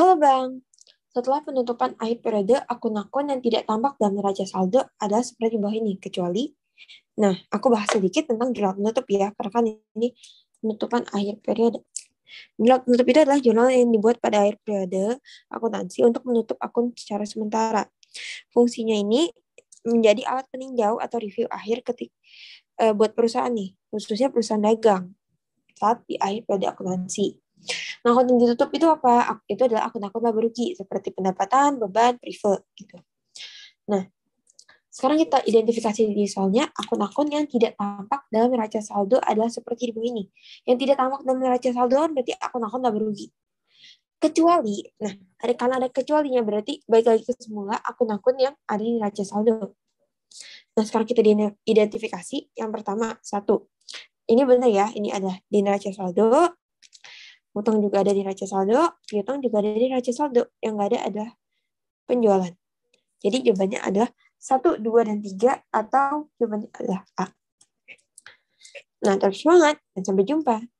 Halo Bang, setelah penutupan akhir periode, akun-akun yang tidak tampak dalam neraca saldo ada seperti di bawah ini, kecuali Nah, aku bahas sedikit tentang jurnal penutup ya, karena kan ini penutupan akhir periode. Jurnal penutup itu adalah jurnal yang dibuat pada akhir periode akuntansi untuk menutup akun secara sementara. Fungsinya ini menjadi alat peninjau atau review akhir ketik e, buat perusahaan nih, khususnya perusahaan dagang saat di akhir periode akuntansi. Nah, konten ditutup itu apa? Itu adalah akun-akun laba rugi seperti pendapatan, beban, prefer gitu. Nah, sekarang kita identifikasi di soalnya akun-akun yang tidak tampak dalam neraca saldo adalah seperti di ini. Yang tidak tampak dalam neraca saldo berarti akun-akun laba rugi. Kecuali, nah ada karena ada kecualinya berarti baik lagi ke semula akun-akun yang ada di neraca saldo. Nah sekarang kita identifikasi yang pertama satu. Ini benar ya, ini adalah di neraca saldo utang juga ada di raca saldo, piutang juga ada di raca saldo. Yang nggak ada adalah penjualan. Jadi jawabannya adalah 1, 2, dan 3 atau jawabannya adalah A. Nah, terus semangat dan sampai jumpa.